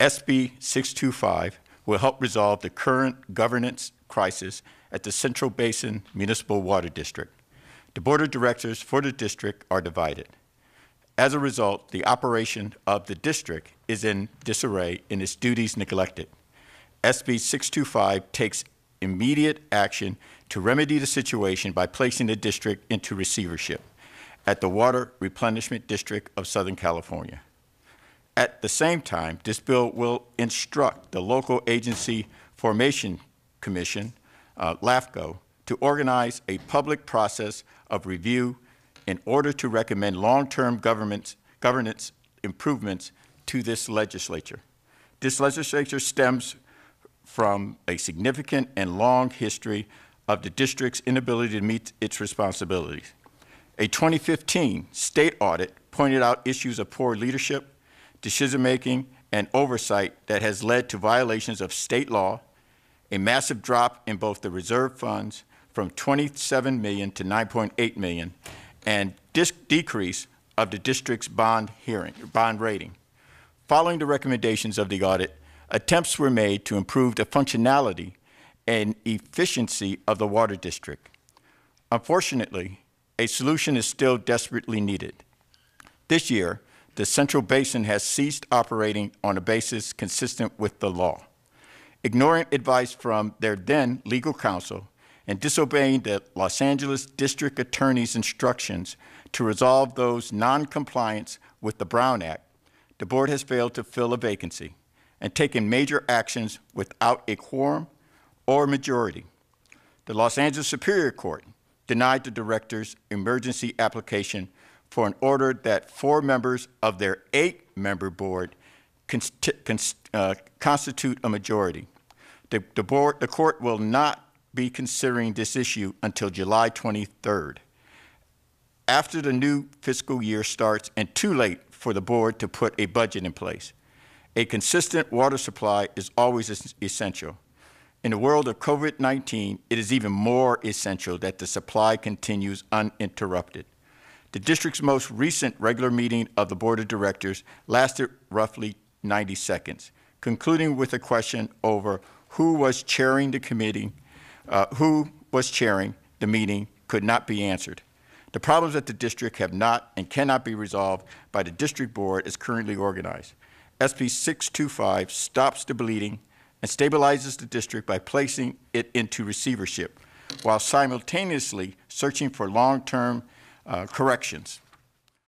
SB 625 will help resolve the current governance crisis at the Central Basin Municipal Water District. The board of directors for the district are divided. As a result, the operation of the district is in disarray and its duties neglected. SB 625 takes immediate action to remedy the situation by placing the district into receivership at the Water Replenishment District of Southern California. At the same time, this bill will instruct the Local Agency Formation Commission, uh, LAFCO, to organize a public process of review in order to recommend long-term governance improvements to this legislature. This legislature stems from a significant and long history of the district's inability to meet its responsibilities. A 2015 state audit pointed out issues of poor leadership, decision making, and oversight that has led to violations of state law, a massive drop in both the reserve funds from 27 million to 9.8 million, and decrease of the district's bond hearing bond rating. Following the recommendations of the audit, attempts were made to improve the functionality and efficiency of the water district. Unfortunately, a solution is still desperately needed. This year, the Central Basin has ceased operating on a basis consistent with the law. Ignoring advice from their then legal counsel and disobeying the Los Angeles District Attorney's instructions to resolve those noncompliance with the Brown Act, the Board has failed to fill a vacancy and taken major actions without a quorum or majority. The Los Angeles Superior Court denied the director's emergency application for an order that four members of their eight-member board uh, constitute a majority. The, the, board, the court will not be considering this issue until July 23rd, after the new fiscal year starts and too late for the board to put a budget in place. A consistent water supply is always essential. In the world of COVID-19, it is even more essential that the supply continues uninterrupted. The district's most recent regular meeting of the Board of Directors lasted roughly 90 seconds, concluding with a question over who was chairing the committee, uh, who was chairing the meeting could not be answered. The problems at the district have not and cannot be resolved by the district board as currently organized. SB 625 stops the bleeding and stabilizes the district by placing it into receivership while simultaneously searching for long-term uh, corrections.